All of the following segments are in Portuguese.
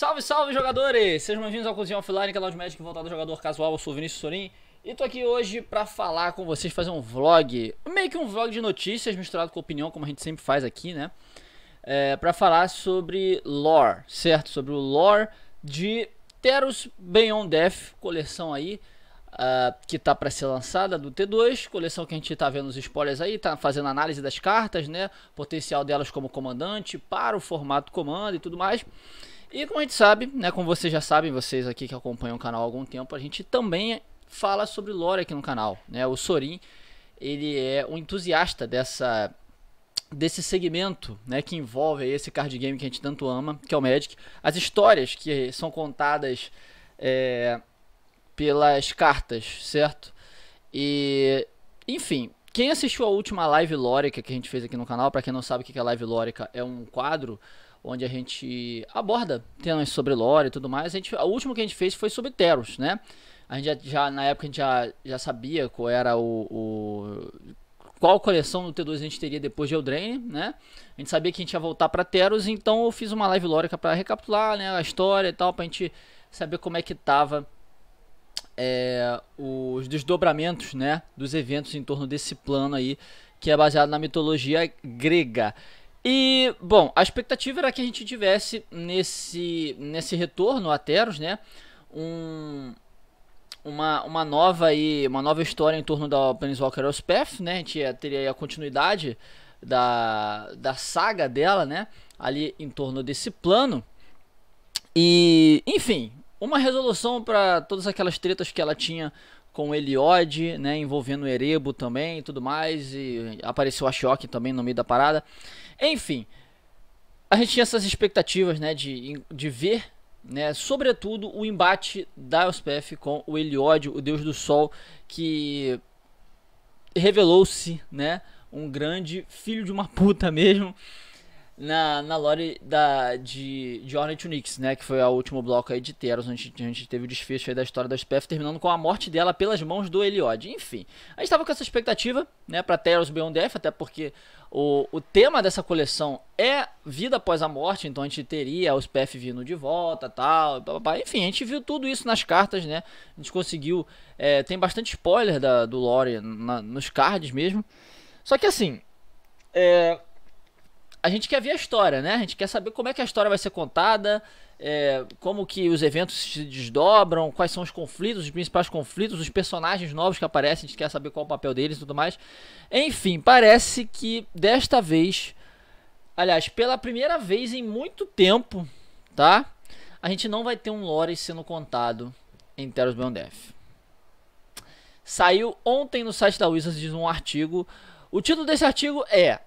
Salve, salve jogadores! Sejam bem-vindos ao Cozinha Offline, canal de Magic voltado ao jogador casual. Eu sou o Vinícius Sorin e tô aqui hoje pra falar com vocês, fazer um vlog, meio que um vlog de notícias misturado com opinião, como a gente sempre faz aqui, né? É, pra falar sobre lore, certo? Sobre o lore de Terus Beyond Death, coleção aí. Uh, que tá para ser lançada do T2, coleção que a gente tá vendo os spoilers aí, tá fazendo análise das cartas, né? Potencial delas como comandante para o formato comando e tudo mais. E como a gente sabe, né, como vocês já sabem, vocês aqui que acompanham o canal há algum tempo, a gente também fala sobre lore aqui no canal, né? O Sorin, ele é um entusiasta dessa desse segmento, né, que envolve esse card game que a gente tanto ama, que é o Magic, as histórias que são contadas é, pelas cartas, certo? E enfim, quem assistiu a última live lórica que a gente fez aqui no canal, para quem não sabe o que é live lórica, é um quadro onde a gente aborda temas sobre lore e tudo mais. A, gente, última que a gente fez foi sobre Teros, né? A gente já, já na época a gente já, já sabia qual era o, o qual coleção do T2 a gente teria depois de Eldraine, né? A gente sabia que a gente ia voltar para Teros, então eu fiz uma live lórica para recapitular, né, a história e tal, para a gente saber como é que tava é, os desdobramentos, né, dos eventos em torno desse plano aí, que é baseado na mitologia grega. E, bom, a expectativa era que a gente tivesse nesse, nesse retorno a Teros, né? Um, uma, uma nova aí, uma nova história em torno da Planeswalker Elspeth, né? A gente ia, teria a continuidade da, da saga dela, né? Ali em torno desse plano. E, enfim, uma resolução para todas aquelas tretas que ela tinha com o Eliod, né, envolvendo o Erebo também e tudo mais, e apareceu a Shock também no meio da parada. Enfim, a gente tinha essas expectativas, né, de, de ver, né, sobretudo o embate da USPF com o Eliod, o Deus do Sol, que revelou-se, né, um grande filho de uma puta mesmo, na, na lore da, de, de Hornet Unix, né? Que foi o último bloco aí de Teros, onde a gente teve o desfecho aí da história da SPF, terminando com a morte dela pelas mãos do Eliod. Enfim, a gente estava com essa expectativa, né? Pra Teros Beyond Death, até porque o, o tema dessa coleção é vida após a morte, então a gente teria os PF vindo de volta, tal, enfim, a gente viu tudo isso nas cartas, né? A gente conseguiu, é, tem bastante spoiler da, do lore na, nos cards mesmo. Só que assim, é, a gente quer ver a história, né? A gente quer saber como é que a história vai ser contada, é, como que os eventos se desdobram, quais são os conflitos, os principais conflitos, os personagens novos que aparecem, a gente quer saber qual é o papel deles e tudo mais. Enfim, parece que desta vez, aliás, pela primeira vez em muito tempo, tá? A gente não vai ter um lore sendo contado em Teros Beyond Death. Saiu ontem no site da Wizards um artigo. O título desse artigo é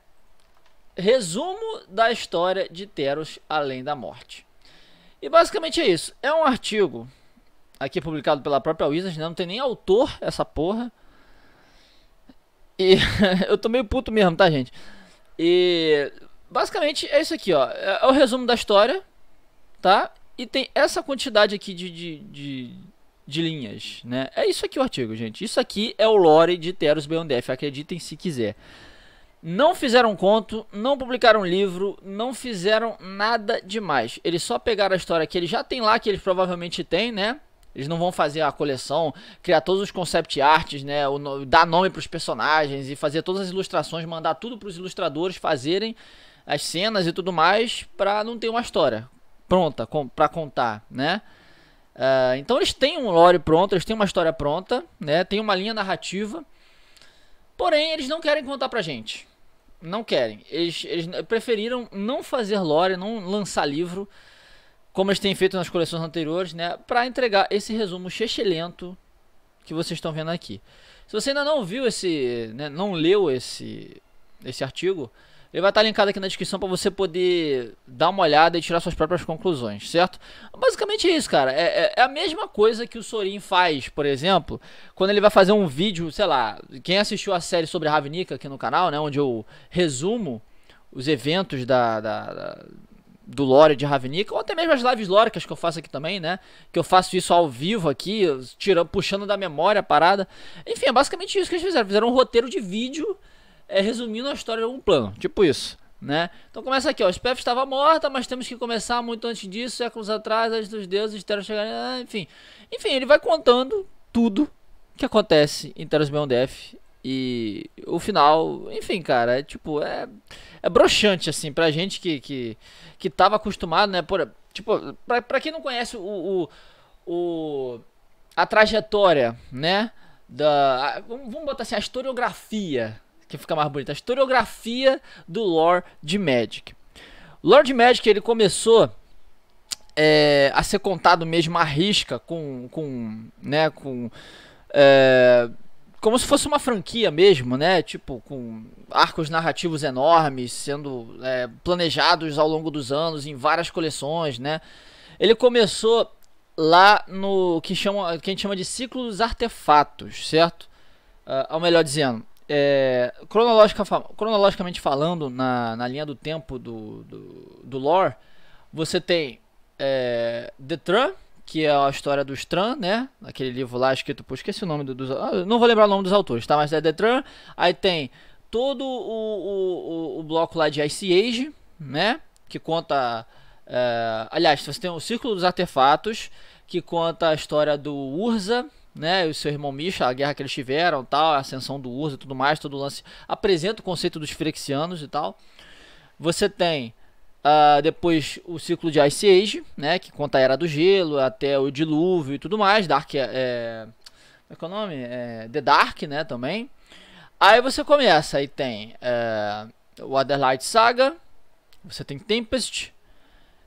resumo da história de Teros Além da Morte. E basicamente é isso. É um artigo aqui publicado pela própria Wizards. Né? não tem nem autor essa porra. E eu tô meio puto mesmo, tá, gente? E basicamente é isso aqui, ó. É, é o resumo da história, tá? E tem essa quantidade aqui de, de, de, de linhas, né? É isso aqui o artigo, gente. Isso aqui é o lore de Teros Beyond Death, acreditem se quiser. Não fizeram conto, não publicaram livro, não fizeram nada demais. Eles só pegaram a história que eles já têm lá, que eles provavelmente têm, né? Eles não vão fazer a coleção, criar todos os concept arts, né? O, dar nome para os personagens e fazer todas as ilustrações, mandar tudo para os ilustradores fazerem as cenas e tudo mais, para não ter uma história pronta com, para contar, né? Uh, então eles têm um lore pronto, eles têm uma história pronta, né? Tem uma linha narrativa. Porém, eles não querem contar pra gente não querem. Eles, eles preferiram não fazer lore, não lançar livro, como eles têm feito nas coleções anteriores, né? Para entregar esse resumo lento que vocês estão vendo aqui. Se você ainda não viu esse, né, não leu esse, esse artigo, ele vai estar linkado aqui na descrição para você poder dar uma olhada e tirar suas próprias conclusões, certo? Basicamente é isso, cara. É, é, é, a mesma coisa que o Sorin faz, por exemplo, quando ele vai fazer um vídeo, sei lá, quem assistiu a série sobre Ravnica aqui no canal, né, onde eu resumo os eventos da, da, da do lore de Ravnica, ou até mesmo as lives lóricas que eu faço aqui também, né? Que eu faço isso ao vivo aqui, tirando, puxando da memória a parada. Enfim, é basicamente isso que eles fizeram. Fizeram um roteiro de vídeo é, resumindo a história de um plano, tipo isso. Né? Então começa aqui, ó, Spef estava morta, mas temos que começar muito antes disso, séculos atrás, antes dos deuses, Estero chegar, ah, enfim. Enfim, ele vai contando tudo que acontece em Teros Beyond Death e o final, enfim, cara, é tipo, é, é broxante, assim, pra gente que, que, que tava acostumado, né, por, tipo, pra, pra quem não conhece o, o, o a trajetória, né, da, a, vamos botar assim, a historiografia que fica mais bonita. a historiografia do lore de Magic. Lord Magic ele começou é, a ser contado mesmo à risca, com, com, né, com é, como se fosse uma franquia mesmo, né? Tipo, com arcos narrativos enormes sendo é, planejados ao longo dos anos em várias coleções, né? Ele começou lá no que, chama, que a gente chama de ciclo dos artefatos, certo? Uh, ou melhor dizendo, é, cronologicamente falando, na, na linha do tempo do, do, do lore, você tem é, The Tran, que é a história dos Tran, né? Aquele livro lá escrito, pô, esqueci o nome dos. Do, ah, não vou lembrar o nome dos autores, tá? Mas é The Tran. Aí tem todo o, o, o, bloco lá de Ice Age, né? Que conta. É, aliás, você tem o Círculo dos Artefatos, que conta a história do Urza, né, o seu irmão Misha, a guerra que eles tiveram, tal, a ascensão do Urza e tudo mais, todo o lance, apresenta o conceito dos Frexianos e tal. Você tem uh, depois o ciclo de Ice Age, né, que conta a Era do Gelo, até o Dilúvio e tudo mais, Dark é, é, como é que é o nome? É, The Dark, né, também. Aí você começa, aí tem é, o Otherlight Saga, você tem Tempest,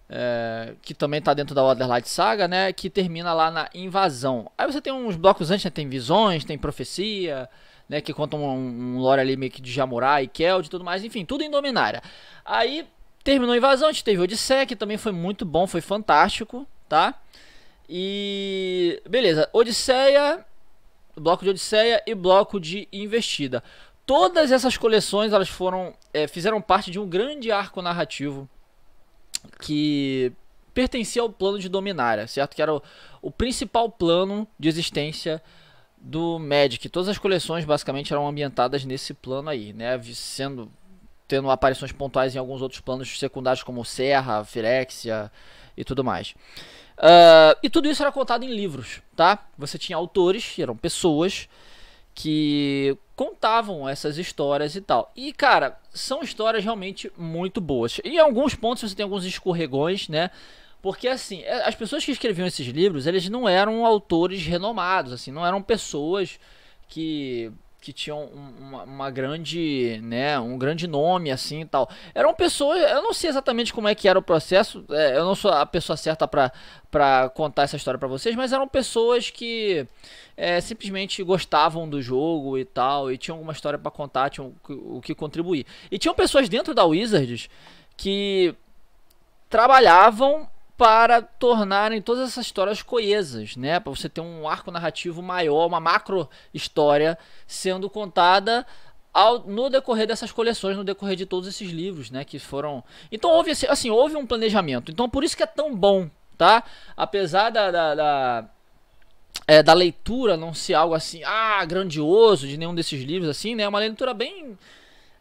é, que também está dentro da Waterlight Saga, né? Que termina lá na invasão. Aí você tem uns blocos antes, né, tem visões, tem profecia, né? Que contam um, um lore ali meio que de e Keld e tudo mais. Enfim, tudo em Dominária. Aí terminou a invasão, a gente teve Odisseia, que também foi muito bom, foi fantástico, tá? E... beleza, Odisseia, bloco de Odisseia e bloco de investida. Todas essas coleções, elas foram... É, fizeram parte de um grande arco narrativo que pertencia ao plano de Dominária, certo? Que era o, o principal plano de existência do Magic. Todas as coleções basicamente eram ambientadas nesse plano aí, né? Sendo tendo aparições pontuais em alguns outros planos secundários como Serra, Firexia e tudo mais. Uh, e tudo isso era contado em livros, tá? Você tinha autores, eram pessoas que contavam essas histórias e tal. E cara, são histórias realmente muito boas. E em alguns pontos você tem alguns escorregões, né? Porque assim, é, as pessoas que escreviam esses livros, eles não eram autores renomados, assim, não eram pessoas que que tinham uma, uma, grande, né, um grande nome assim e tal. Eram pessoas, eu não sei exatamente como é que era o processo, é, eu não sou a pessoa certa para para contar essa história para vocês, mas eram pessoas que é, simplesmente gostavam do jogo e tal, e tinham alguma história para contar, tinham o que contribuir. E tinham pessoas dentro da Wizards que trabalhavam para tornarem todas essas histórias coesas, né? Para você ter um arco narrativo maior, uma macro história sendo contada ao, no decorrer dessas coleções, no decorrer de todos esses livros, né, que foram. Então houve assim, houve um planejamento. Então por isso que é tão bom, tá? Apesar da da, da, é, da leitura não ser algo assim, ah, grandioso de nenhum desses livros assim, né? É uma leitura bem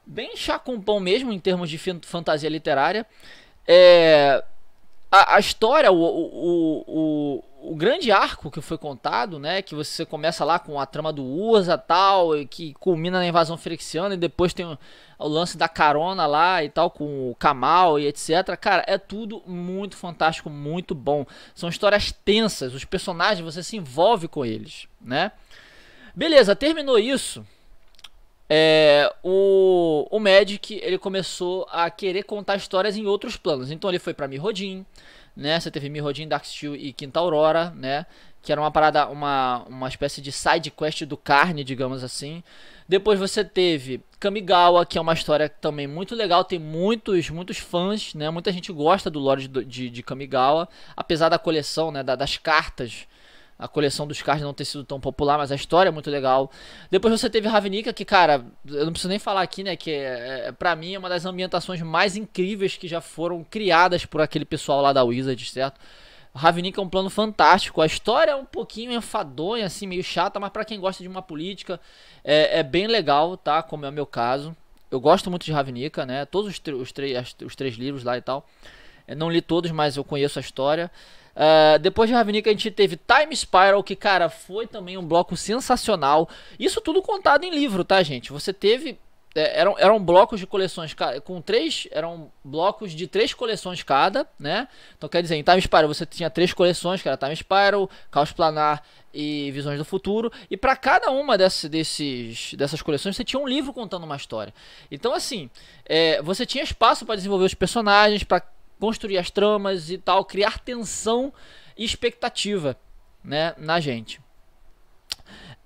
bem chacumpão mesmo em termos de fantasia literária. É, a, a história, o, o, o, o, grande arco que foi contado, né? Que você começa lá com a trama do Urza tal, e que culmina na invasão ferixiana, e depois tem o, o lance da carona lá e tal, com o Kamal e etc. Cara, é tudo muito fantástico, muito bom. São histórias tensas, os personagens, você se envolve com eles, né? Beleza, terminou isso. É, o, o Magic ele começou a querer contar histórias em outros planos. Então ele foi para Mirrodin, né? Você teve Mirrodin, Darksteel e Quinta Aurora, né? Que era uma parada, uma, uma espécie de side quest do Carne, digamos assim. Depois você teve Kamigawa, que é uma história também muito legal, tem muitos muitos fãs, né? Muita gente gosta do lore de, de, de Kamigawa, apesar da coleção, né? Da, das cartas a coleção dos cards não ter sido tão popular, mas a história é muito legal. Depois você teve Ravnica, que, cara, eu não preciso nem falar aqui, né? Que é, é, pra mim é uma das ambientações mais incríveis que já foram criadas por aquele pessoal lá da Wizard, certo? Ravnica é um plano fantástico. A história é um pouquinho enfadonha, assim, meio chata, mas para quem gosta de uma política é, é, bem legal, tá? Como é o meu caso. Eu gosto muito de Ravnica, né? Todos os, os, os três livros lá e tal. Eu não li todos, mas eu conheço a história. Uh, depois de Ravnica a gente teve Time Spiral, que, cara, foi também um bloco sensacional. Isso tudo contado em livro, tá, gente? Você teve. É, eram, eram blocos de coleções com três. Eram blocos de três coleções cada, né? Então quer dizer, em Time Spiral você tinha três coleções, que era Time Spiral, Caos Planar e Visões do Futuro. E para cada uma desse, desses, dessas coleções você tinha um livro contando uma história. Então, assim, é, você tinha espaço para desenvolver os personagens, para construir as tramas e tal, criar tensão e expectativa né, na gente.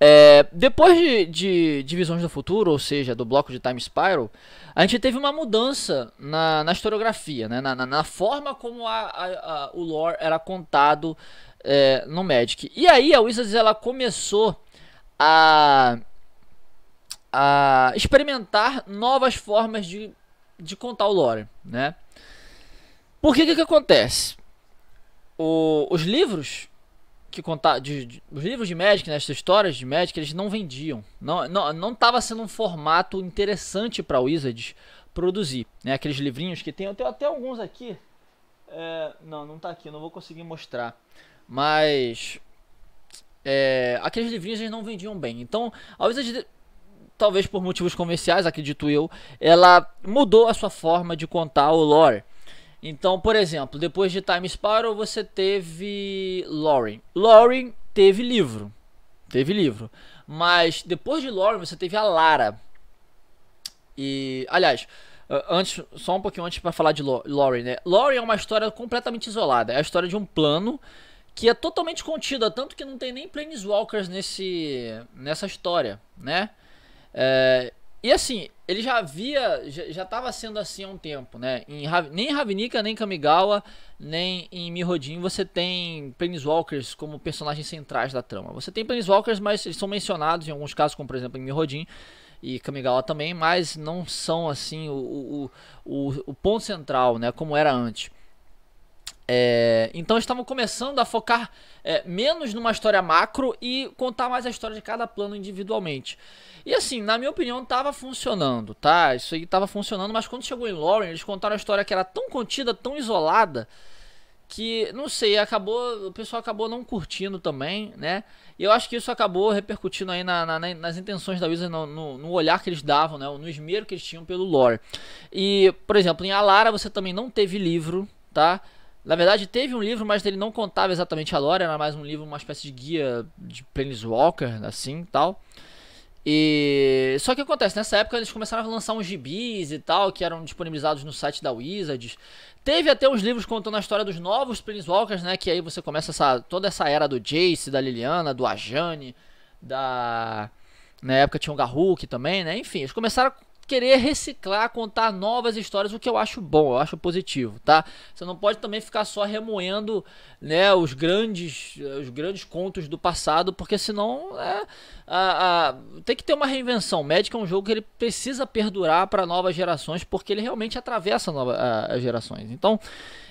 É, depois de, de, Visões do Futuro, ou seja, do bloco de Time Spiral, a gente teve uma mudança na, na historiografia, né? na, na, na forma como a, a, a, o lore era contado é, no Magic. E aí a Wizards ela começou a, a experimentar novas formas de, de contar o lore. Né? Porque o que, que, acontece? O, os livros que contar de, de, os livros de Magic, né, essas histórias de Magic, eles não vendiam. Não não não sendo um formato interessante para Wizards produzir, né? Aqueles livrinhos que tem, eu tenho até alguns aqui. É, não, não tá aqui, não vou conseguir mostrar. Mas é, aqueles livrinhos eles não vendiam bem. Então, a Wizards talvez por motivos comerciais, acredito eu, ela mudou a sua forma de contar o lore. Então, por exemplo, depois de Time Sparrow você teve Lauren. Lauren teve livro. Teve livro. Mas depois de Lauren você teve a Lara. E, aliás, antes, só um pouquinho antes para falar de Lauren, né? Lauren é uma história completamente isolada. É a história de um plano que é totalmente contida, tanto que não tem nem Planeswalkers nesse, nessa história, né? É, e assim, ele já havia, já estava sendo assim há um tempo, né? Em, nem em Ravnica, nem em Kamigawa, nem em Mirrodin você tem Planeswalkers como personagens centrais da trama. Você tem Planeswalkers, mas eles são mencionados em alguns casos, como por exemplo em Mirrodin e Kamigawa também, mas não são assim o, o, o, o ponto central, né? Como era antes. É, então estavam começando a focar é, menos numa história macro e contar mais a história de cada plano individualmente. E assim, na minha opinião, estava funcionando, tá? Isso aí estava funcionando, mas quando chegou em Lauren, eles contaram a história que era tão contida, tão isolada, que não sei, acabou, o pessoal acabou não curtindo também, né? E eu acho que isso acabou repercutindo aí na, na, nas intenções da Wizard, no, no, no, olhar que eles davam, né? No esmero que eles tinham pelo lore. E, por exemplo, em Alara você também não teve livro, tá? Na verdade, teve um livro, mas ele não contava exatamente a lore, era mais um livro, uma espécie de guia de Planeswalker, assim, tal. E só que acontece, nessa época eles começaram a lançar uns gibis e tal, que eram disponibilizados no site da Wizards. Teve até uns livros contando a história dos novos Planeswalkers, né, que aí você começa essa toda essa era do Jace, da Liliana, do Ajani, da na época tinha o Garruk também, né? Enfim, eles começaram a querer reciclar, contar novas histórias, o que eu acho bom, eu acho positivo, tá? Você não pode também ficar só remoendo, né, os grandes, os grandes contos do passado, porque senão é, a, a, tem que ter uma reinvenção. Magic é um jogo que ele precisa perdurar para novas gerações, porque ele realmente atravessa as gerações. Então,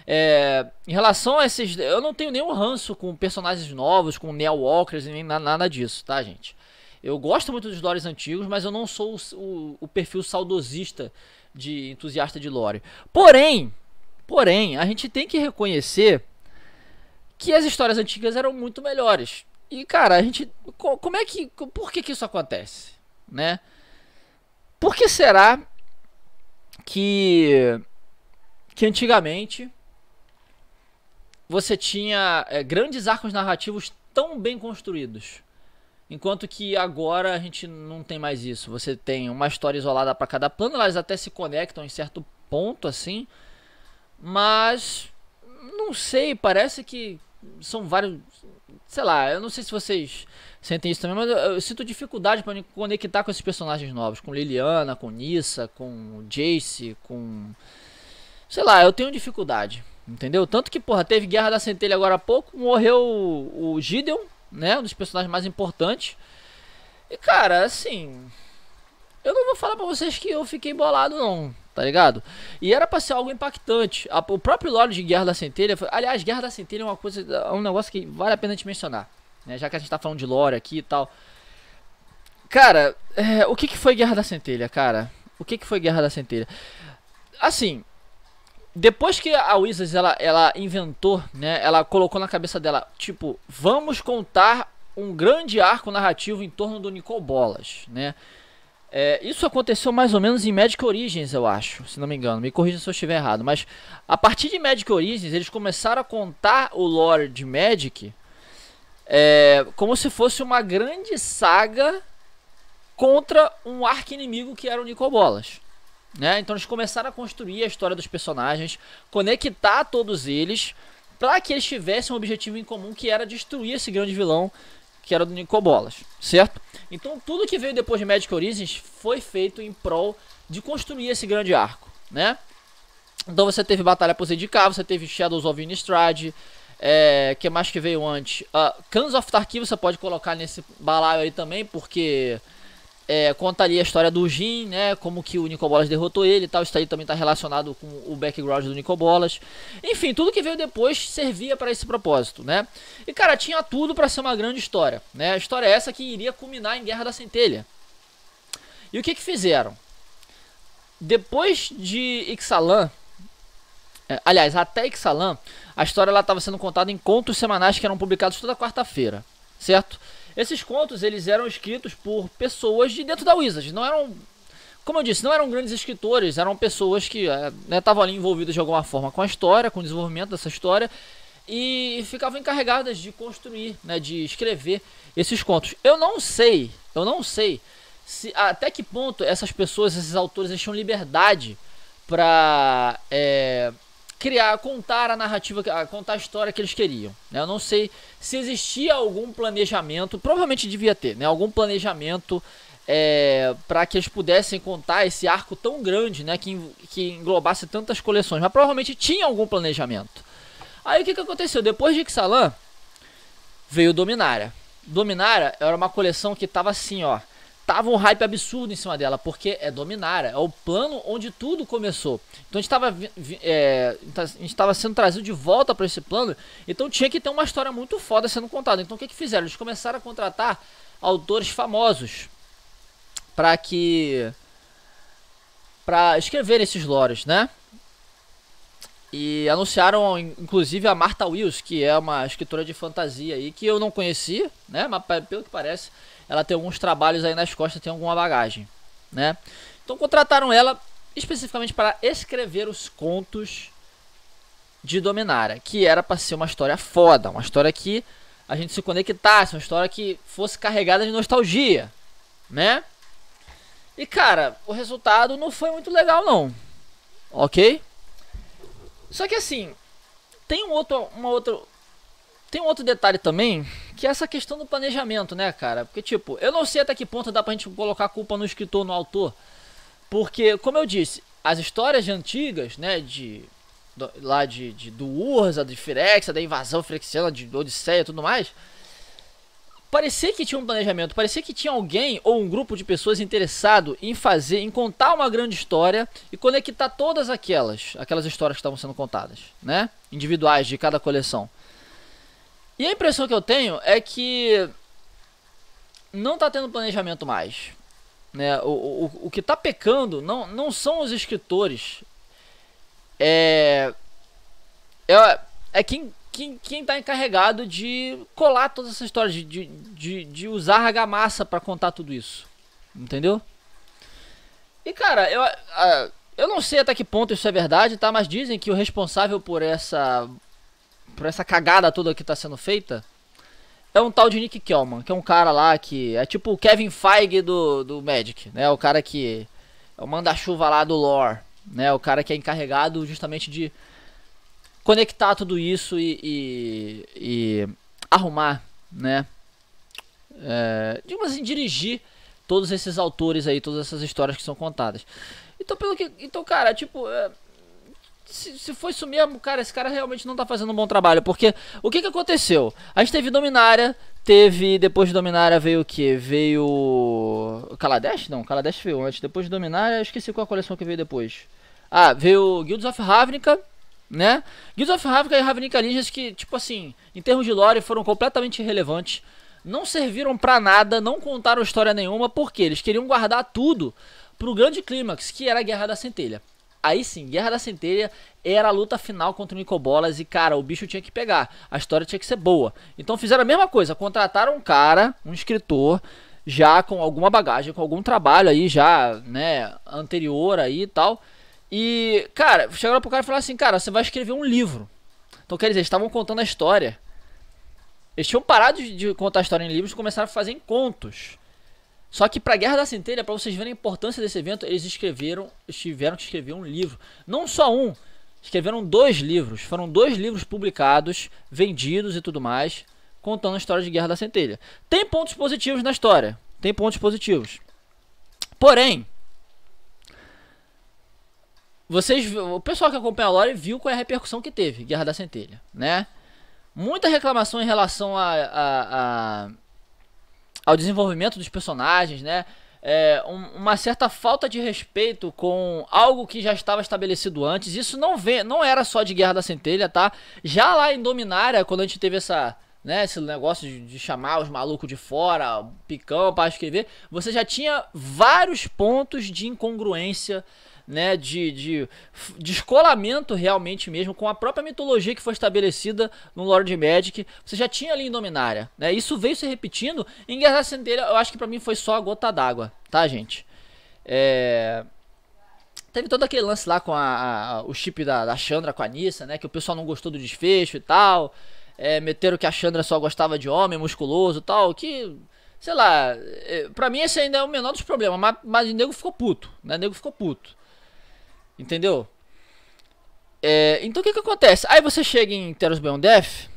é, em relação a esses, eu não tenho nenhum ranço com personagens novos, com Neo Walkers e nem nada disso, tá, gente? Eu gosto muito dos lores antigos, mas eu não sou o, o, o perfil saudosista de entusiasta de lore. Porém, porém, a gente tem que reconhecer que as histórias antigas eram muito melhores. E cara, a gente como é que por que que isso acontece, né? Por que será que que antigamente você tinha é, grandes arcos narrativos tão bem construídos? Enquanto que agora a gente não tem mais isso. Você tem uma história isolada para cada plano, elas até se conectam em certo ponto assim, mas não sei, parece que são vários, sei lá, eu não sei se vocês sentem isso também, mas eu, eu sinto dificuldade para me conectar com esses personagens novos, com Liliana, com Nissa, com Jace, com sei lá, eu tenho dificuldade, entendeu? Tanto que, porra, teve Guerra da Centelha agora há pouco, morreu o, o Gideon né? Um dos personagens mais importantes. E cara, assim, eu não vou falar para vocês que eu fiquei bolado não, tá ligado? E era pra ser algo impactante. A, o próprio lore de Guerra da Centelha, foi, aliás, Guerra da Centelha é uma coisa, é um negócio que vale a pena te mencionar, né? Já que a gente tá falando de lore aqui e tal. Cara, é, o que que foi Guerra da Centelha, cara? O que que foi Guerra da Centelha? Assim, depois que a Wizards ela, ela inventou, né, ela colocou na cabeça dela, tipo, vamos contar um grande arco narrativo em torno do Nicol Bolas, né? É, isso aconteceu mais ou menos em Magic Origins, eu acho, se não me engano. Me corrija se eu estiver errado, mas a partir de Magic Origins eles começaram a contar o lore de Magic é, como se fosse uma grande saga contra um arco inimigo que era o Nicol Bolas. Né? Então eles começaram a construir a história dos personagens, conectar todos eles, para que eles tivessem um objetivo em comum que era destruir esse grande vilão que era do Nicobolas, certo? Então tudo que veio depois de Magic Origins foi feito em prol de construir esse grande arco, né? Então você teve Batalha por Zendikar, você teve Shadows of Innistrad, é, que mais que veio antes? Uh, ah, Cans of Tarkiv você pode colocar nesse balaio aí também, porque é, conta ali a história do Jin, né? Como que o Bolas derrotou ele e tal. Isso aí também está relacionado com o background do Bolas. Enfim, tudo que veio depois servia para esse propósito, né? E cara, tinha tudo para ser uma grande história, né? A história é essa que iria culminar em Guerra da Centelha. E o que que fizeram? Depois de Ixalan, é, aliás, até Ixalan, a história ela estava sendo contada em contos semanais que eram publicados toda quarta-feira, certo? Esses contos eles eram escritos por pessoas de dentro da Wizard. não eram como eu disse, não eram grandes escritores, eram pessoas que eh, né, estavam né, ali envolvidas de alguma forma com a história, com o desenvolvimento dessa história e ficavam encarregadas de construir, né, de escrever esses contos. Eu não sei, eu não sei se até que ponto essas pessoas, esses autores, tinham liberdade para é, eh, criar, contar a narrativa, ah, contar a história que eles queriam. Né? Eu não sei se existia algum planejamento, provavelmente devia ter, né? Algum planejamento é, para que eles pudessem contar esse arco tão grande, né? Que, que englobasse tantas coleções. Mas provavelmente tinha algum planejamento. Aí o que, que aconteceu? Depois de Ixalan, veio Dominária. Dominária era uma coleção que tava assim, ó tava um hype absurdo em cima dela, porque é dominara é o plano onde tudo começou. Então a gente tava, é, então a gente tava sendo trazido de volta para esse plano, então tinha que ter uma história muito foda sendo contada. Então o que, que fizeram? Eles começaram a contratar autores famosos para que. para escrever esses lores, né? E anunciaram, inclusive, a Martha Wills, que é uma escritora de fantasia aí que eu não conhecia, né? Mas pelo que parece, ela tem alguns trabalhos aí nas costas, tem alguma bagagem, né? Então contrataram ela especificamente para escrever os contos de Dominara, que era para ser uma história foda, uma história que a gente se conectasse, uma história que fosse carregada de nostalgia, né? E cara, o resultado não foi muito legal não. OK? Só que assim, tem um outro, uma outra tem um outro detalhe também, que é essa questão do planejamento, né, cara? Porque, tipo, eu não sei até que ponto dá pra gente colocar a culpa no escritor, no autor. Porque, como eu disse, as histórias antigas, né, de. Do, lá de, de, do Urza, de Firexa, da invasão Firexiana, de Odisseia e tudo mais. Parecia que tinha um planejamento, parecia que tinha alguém ou um grupo de pessoas interessado em fazer, em contar uma grande história e conectar todas aquelas, aquelas histórias que estavam sendo contadas, né? Individuais de cada coleção. E a impressão que eu tenho é que não está tendo planejamento mais. Né? O, o, o que está pecando não, não são os escritores. É, é, é quem quem está encarregado de colar toda essa história, de, de, de, de usar argamassa para contar tudo isso. Entendeu? E cara, eu, eu não sei até que ponto isso é verdade, tá? Mas dizem que o responsável por essa por essa cagada toda que tá sendo feita, é um tal de Nick Kelman, que é um cara lá que é tipo o Kevin Feige do, do Magic, né? O cara que é o manda-chuva lá do lore, né? O cara que é encarregado justamente de conectar tudo isso e, e, e arrumar, né? É, digamos assim, dirigir todos esses autores aí, todas essas histórias que são contadas. Então, pelo que. Então, cara, tipo. É, se, se foi isso mesmo, cara, esse cara realmente não tá fazendo um bom trabalho. Porque o que que aconteceu? A gente teve Dominária, teve. Depois de Dominária veio o que? Veio. Kaladesh? Não, Kaladesh veio antes. Depois de Dominária, esqueci qual a coleção que veio depois. Ah, veio Guilds of Ravnica, né? Guilds of Ravnica e Ravnica Ninjas que, tipo assim, em termos de lore foram completamente irrelevantes. Não serviram pra nada, não contaram história nenhuma, porque eles queriam guardar tudo pro grande clímax, que era a Guerra da Centelha. Aí sim, Guerra da Centelha era a luta final contra o Nicobolas e, cara, o bicho tinha que pegar. A história tinha que ser boa. Então fizeram a mesma coisa, contrataram um cara, um escritor, já com alguma bagagem, com algum trabalho aí já, né, anterior aí e tal. E, cara, chegaram pro cara e falaram assim, cara, você vai escrever um livro. Então, quer dizer, eles estavam contando a história. Eles tinham parado de contar a história em livros e começaram a fazer em contos. Só que para a Guerra da Centelha, para vocês verem a importância desse evento, eles escreveram, tiveram que escrever um livro. Não só um, escreveram dois livros. Foram dois livros publicados, vendidos e tudo mais, contando a história de Guerra da Centelha. Tem pontos positivos na história. Tem pontos positivos. Porém, vocês, o pessoal que acompanha a lore viu qual é a repercussão que teve Guerra da Centelha, né? Muita reclamação em relação a, a, a ao desenvolvimento dos personagens, né? É, um, uma certa falta de respeito com algo que já estava estabelecido antes. Isso não vem, não era só de Guerra da Centelha, tá? Já lá em Dominária, quando a gente teve essa né, esse negócio de, de, chamar os malucos de fora, picão para escrever, você já tinha vários pontos de incongruência né, de, de descolamento realmente mesmo com a própria mitologia que foi estabelecida no Lord Magic. Você já tinha ali em Dominária, né? Isso veio se repetindo em Guerra Centelha, eu acho que para mim foi só a gota d'água, tá, gente? É... Teve todo aquele lance lá com a, a, o chip da, da Chandra com a Nissa, né? Que o pessoal não gostou do desfecho e tal. É, meteram que a Chandra só gostava de homem musculoso e tal. Que sei lá, é, pra mim esse ainda é o menor dos problemas, mas, mas o nego ficou puto, né? O nego ficou puto. Entendeu? É, então o que que acontece? Aí você chega em Teros Beyond Death.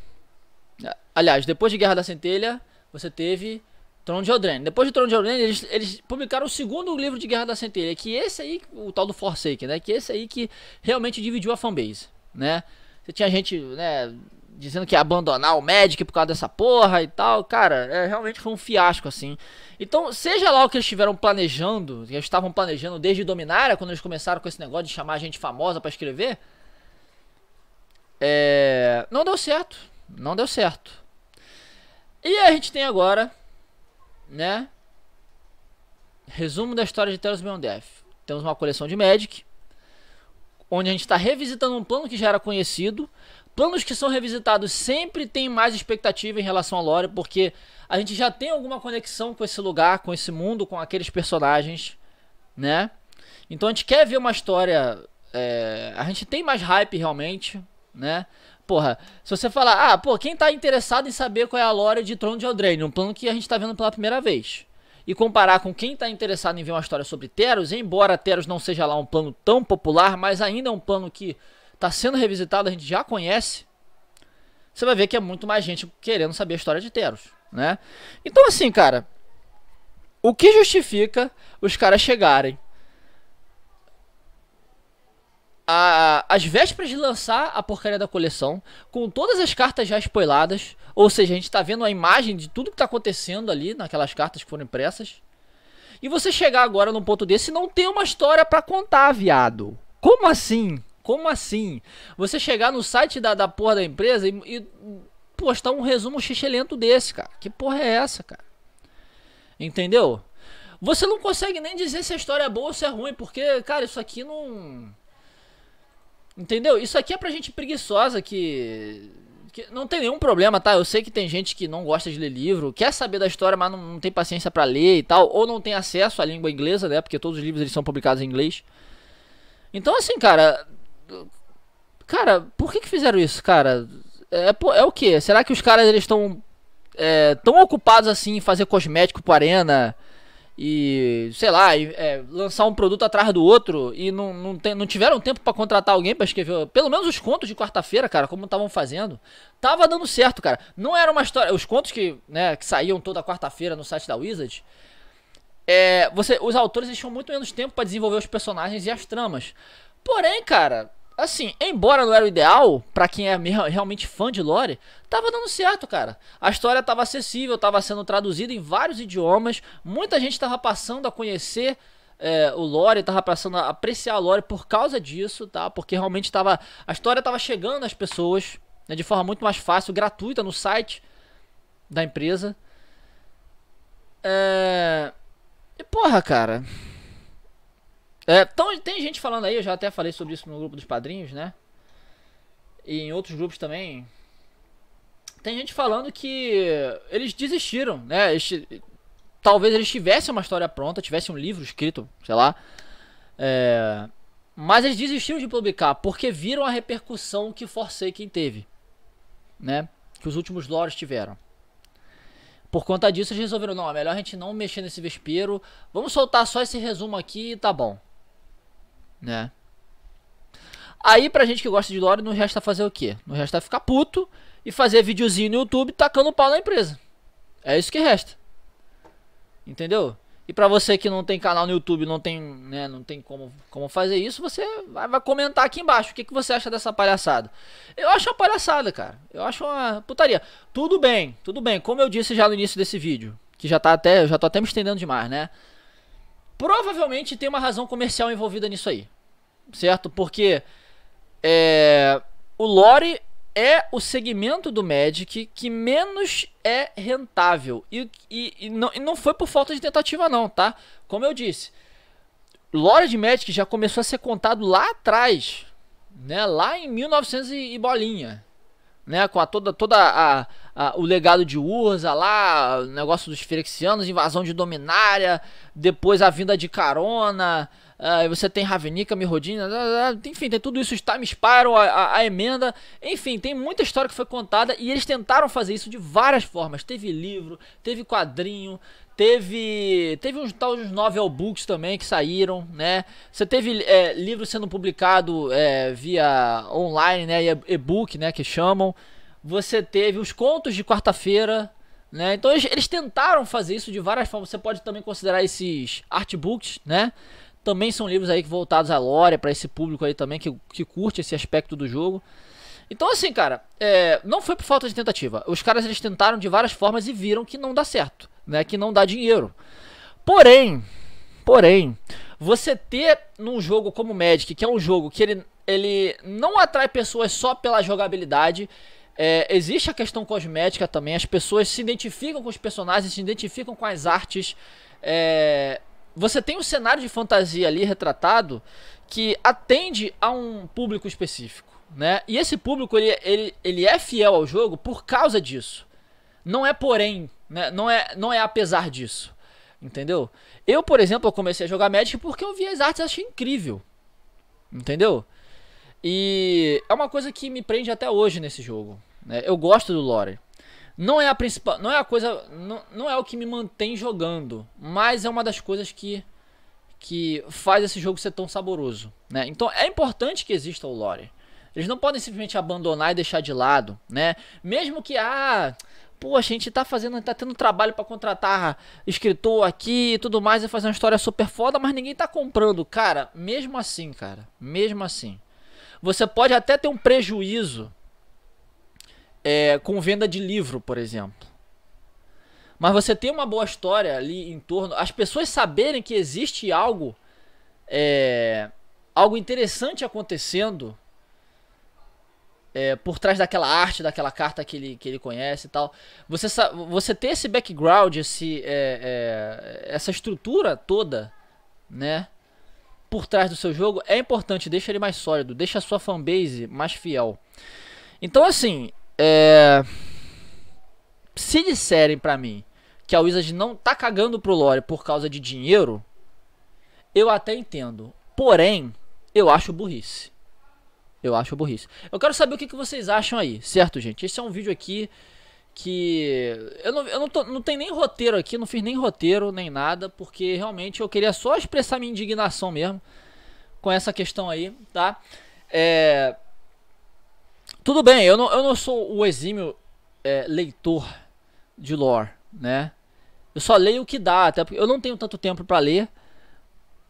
Aliás, depois de Guerra da Centelha, você teve Trono de Eldren, Depois de Trono de Eldren eles, eles, publicaram o segundo livro de Guerra da Centelha, que é esse aí, o tal do Forsaken, né? Que é esse aí que realmente dividiu a fanbase, né? Você tinha gente, né, dizendo que ia abandonar o Magic por causa dessa porra e tal. Cara, é, realmente foi um fiasco, assim. Então, seja lá o que eles estiveram planejando, que eles estavam planejando desde Dominária, quando eles começaram com esse negócio de chamar gente famosa para escrever, é, não deu certo. Não deu certo. E a gente tem agora, né? Resumo da história de Tales Beyond Death. Temos uma coleção de Magic, onde a gente está revisitando um plano que já era conhecido. Planos que são revisitados sempre tem mais expectativa em relação à lore, porque a gente já tem alguma conexão com esse lugar, com esse mundo, com aqueles personagens, né? Então a gente quer ver uma história. É... a gente tem mais hype realmente, né? Porra, se você falar, ah, pô, quem tá interessado em saber qual é a lore de Trono de Eldraine, um plano que a gente tá vendo pela primeira vez e comparar com quem está interessado em ver uma história sobre Teros, embora Teros não seja lá um plano tão popular, mas ainda é um plano que está sendo revisitado, a gente já conhece, você vai ver que é muito mais gente querendo saber a história de Teros, né? Então assim, cara, o que justifica os caras chegarem a, as vésperas de lançar a porcaria da coleção, com todas as cartas já spoiladas, ou seja, a gente está vendo a imagem de tudo que está acontecendo ali naquelas cartas que foram impressas. E você chegar agora num ponto desse e não tem uma história para contar, viado. Como assim? Como assim? Você chegar no site da, da porra da empresa e, e postar um resumo lento desse, cara. Que porra é essa, cara? Entendeu? Você não consegue nem dizer se a história é boa ou se é ruim, porque, cara, isso aqui não Entendeu? Isso aqui é pra gente preguiçosa que não tem nenhum problema, tá? Eu sei que tem gente que não gosta de ler livro, quer saber da história, mas não, não, tem paciência para ler e tal, ou não tem acesso à língua inglesa, né? Porque todos os livros eles são publicados em inglês. Então, assim, cara. Cara, por que, que fizeram isso, cara? É, é o que? Será que os caras eles estão é, tão ocupados assim em fazer cosmético pro Arena? e, sei lá, e, é, lançar um produto atrás do outro e não, não, tem, não tiveram tempo para contratar alguém para escrever. Pelo menos os contos de quarta-feira, cara, como estavam fazendo, tava dando certo, cara. Não era uma história. Os contos que, né, que saíam toda quarta-feira no site da Wizard. É, você, os autores deixam muito menos tempo para desenvolver os personagens e as tramas. Porém, cara, assim, embora não era o ideal, para quem é realmente fã de lore, tava dando certo, cara. A história tava acessível, tava sendo traduzida em vários idiomas, muita gente tava passando a conhecer é, o lore, tava passando a apreciar o lore por causa disso, tá? Porque realmente tava, a história tava chegando às pessoas né, de forma muito mais fácil, gratuita no site da empresa. É... E porra, cara... É, tão, tem gente falando aí, eu já até falei sobre isso no grupo dos padrinhos, né? E em outros grupos também. Tem gente falando que eles desistiram, né? Eles, talvez eles tivessem uma história pronta, tivessem um livro escrito, sei lá. É, mas eles desistiram de publicar porque viram a repercussão que Forsaken teve, né? Que os últimos lores tiveram. Por conta disso, eles resolveram: não, é melhor a gente não mexer nesse vespeiro, vamos soltar só esse resumo aqui e tá bom né? Aí pra gente que gosta de lore, não resta fazer o quê? Não resta ficar puto e fazer videozinho no YouTube tacando pau na empresa. É isso que resta. Entendeu? E pra você que não tem canal no YouTube, não tem, né, não tem como, como fazer isso, você vai, vai comentar aqui embaixo o que, que você acha dessa palhaçada. Eu acho uma palhaçada, cara. Eu acho uma putaria. Tudo bem, tudo bem. Como eu disse já no início desse vídeo, que já tá até, eu já tô até me estendendo demais, né? Provavelmente tem uma razão comercial envolvida nisso aí. Certo? Porque é, o lore é o segmento do Magic que menos é rentável. E, e, e, não, e não foi por falta de tentativa, não, tá? Como eu disse, lore de Magic já começou a ser contado lá atrás, né? Lá em 1900 e, bolinha, né? Com a, toda, toda a, ah, o legado de Urza lá, o negócio dos Ferexianos, invasão de Dominária, depois a vinda de Carona, ah, você tem Ravenica, Mirrodina, ah, ah, enfim, tem tudo isso, os Time Spiral, a, a, a, emenda, enfim, tem muita história que foi contada e eles tentaram fazer isso de várias formas. Teve livro, teve quadrinho, teve teve uns tal uns novel books também que saíram né você teve é, livro sendo publicado é, via online né e-book né que chamam você teve os contos de quarta-feira, né? Então eles, eles, tentaram fazer isso de várias formas. Você pode também considerar esses artbooks, né? Também são livros aí voltados à lore, para esse público aí também que, que curte esse aspecto do jogo. Então assim, cara, é, não foi por falta de tentativa. Os caras eles tentaram de várias formas e viram que não dá certo, né? Que não dá dinheiro. Porém, porém, você ter num jogo como Magic, que é um jogo que ele, ele não atrai pessoas só pela jogabilidade, é, existe a questão cosmética também, as pessoas se identificam com os personagens, se identificam com as artes. É, você tem um cenário de fantasia ali retratado que atende a um público específico. Né? E esse público ele, ele, ele é fiel ao jogo por causa disso. Não é porém, né? não, é, não é apesar disso. Entendeu? Eu, por exemplo, comecei a jogar Magic porque eu vi as artes e achei incrível. Entendeu? E é uma coisa que me prende até hoje nesse jogo. Né? Eu gosto do lore. Não é a principal, não é a coisa, não, não é o que me mantém jogando, mas é uma das coisas que que faz esse jogo ser tão saboroso, né? Então é importante que exista o lore. Eles não podem simplesmente abandonar e deixar de lado, né? Mesmo que ah, pô, a gente tá fazendo, tá tendo trabalho para contratar escritor aqui e tudo mais e fazer uma história super foda, mas ninguém tá comprando, cara. Mesmo assim, cara, mesmo assim. Você pode até ter um prejuízo é, com venda de livro, por exemplo. Mas você tem uma boa história ali em torno. As pessoas saberem que existe algo. É, algo interessante acontecendo. É, por trás daquela arte, daquela carta que ele, que ele conhece e tal. Você, você ter esse background, esse, é, é, essa estrutura toda, né? por trás do seu jogo é importante, deixa ele mais sólido, deixa a sua fanbase mais fiel. Então, assim, é... se disserem para mim que a Wizard não tá cagando pro lore por causa de dinheiro, eu até entendo. Porém, eu acho burrice. Eu acho burrice. Eu quero saber o que, que vocês acham aí, certo, gente? Esse é um vídeo aqui que eu não, eu não, tô, não nem roteiro aqui, não fiz nem roteiro nem nada, porque realmente eu queria só expressar minha indignação mesmo com essa questão aí, tá? É, tudo bem, eu não, eu não sou o exímio é, leitor de lore, né? Eu só leio o que dá, até porque eu não tenho tanto tempo para ler,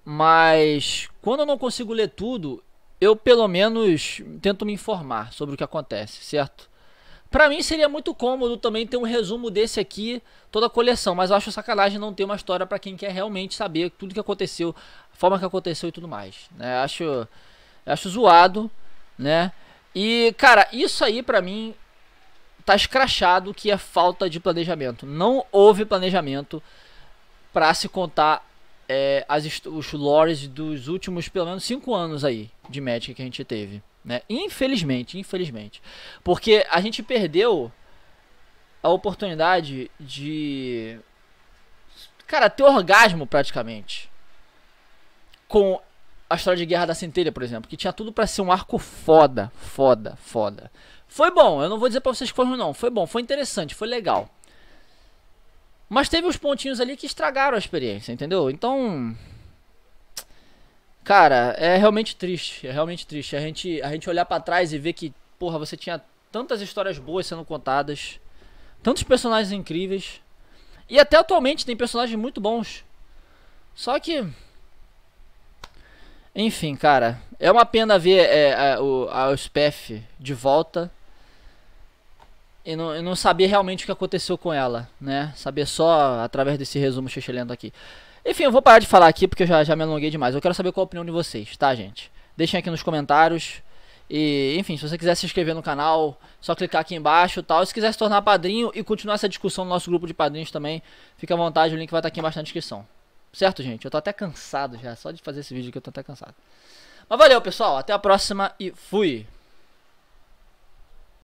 mas quando eu não consigo ler tudo, eu pelo menos tento me informar sobre o que acontece, certo? Pra mim seria muito cômodo também ter um resumo desse aqui, toda a coleção, mas eu acho sacanagem não ter uma história para quem quer realmente saber tudo que aconteceu, a forma que aconteceu e tudo mais. Né? Acho, acho zoado, né? E, cara, isso aí pra mim tá escrachado que é falta de planejamento. Não houve planejamento para se contar é, as, os lores dos últimos, pelo menos, 5 anos aí de Magic que a gente teve. Né? Infelizmente, infelizmente. Porque a gente perdeu a oportunidade de. Cara, ter orgasmo praticamente. Com a história de Guerra da Centelha, por exemplo, que tinha tudo para ser um arco foda, foda, foda. Foi bom, eu não vou dizer pra vocês que foi ruim, não. Foi bom, foi interessante, foi legal. Mas teve uns pontinhos ali que estragaram a experiência, entendeu? Então. Cara, é realmente triste, é realmente triste. A gente, a gente olhar para trás e ver que, porra, você tinha tantas histórias boas sendo contadas, tantos personagens incríveis. E até atualmente tem personagens muito bons. Só que. Enfim, cara. É uma pena ver é, é a, o, a SPF de volta. E não, e não saber realmente o que aconteceu com ela, né? Saber só através desse resumo lendo aqui. Enfim, eu vou parar de falar aqui porque eu já, já me alonguei demais. Eu quero saber qual a opinião de vocês, tá, gente? Deixem aqui nos comentários. E, enfim, se você quiser se inscrever no canal, só clicar aqui embaixo e tal. Se quiser se tornar padrinho e continuar essa discussão no nosso grupo de padrinhos também, fica à vontade, o link vai estar tá aqui embaixo na descrição. Certo, gente? Eu tô até cansado já, só de fazer esse vídeo que eu tô até cansado. Mas valeu, pessoal. Até a próxima e fui!